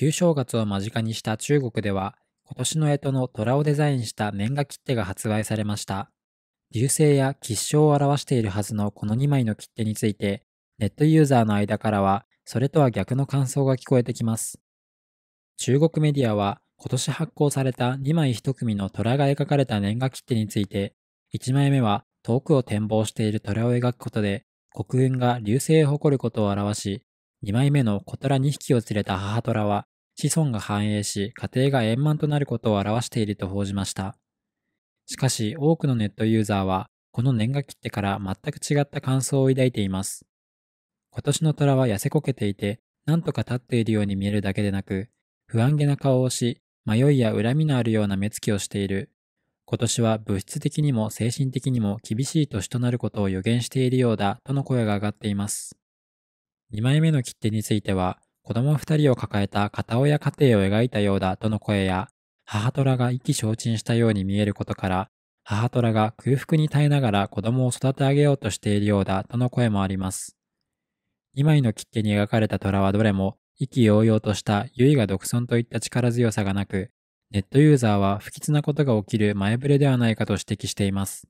旧正月を間近にした中国では、今年の干支の虎をデザインした年賀切手が発売されました。流星や吉祥を表しているはずのこの2枚の切手について、ネットユーザーの間からは、それとは逆の感想が聞こえてきます。中国メディアは、今年発行された2枚1組の虎が描かれた年賀切手について、1枚目は遠くを展望している虎を描くことで、国運が流星を誇ることを表し、二枚目の小虎二匹を連れた母虎は、子孫が繁栄し、家庭が円満となることを表していると報じました。しかし、多くのネットユーザーは、この年が切ってから全く違った感想を抱いています。今年の虎は痩せこけていて、なんとか立っているように見えるだけでなく、不安げな顔をし、迷いや恨みのあるような目つきをしている。今年は物質的にも精神的にも厳しい年となることを予言しているようだとの声が上がっています。2枚目の切手については、子供2人を抱えた片親家庭を描いたようだとの声や、母虎が意気消沈したように見えることから、母虎が空腹に耐えながら子供を育て上げようとしているようだとの声もあります。2枚の切手に描かれた虎はどれも、意気揚々とした優位が独尊といった力強さがなく、ネットユーザーは不吉なことが起きる前触れではないかと指摘しています。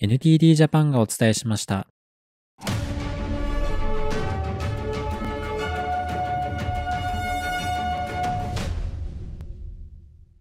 NTD ジャパンがお伝えしました。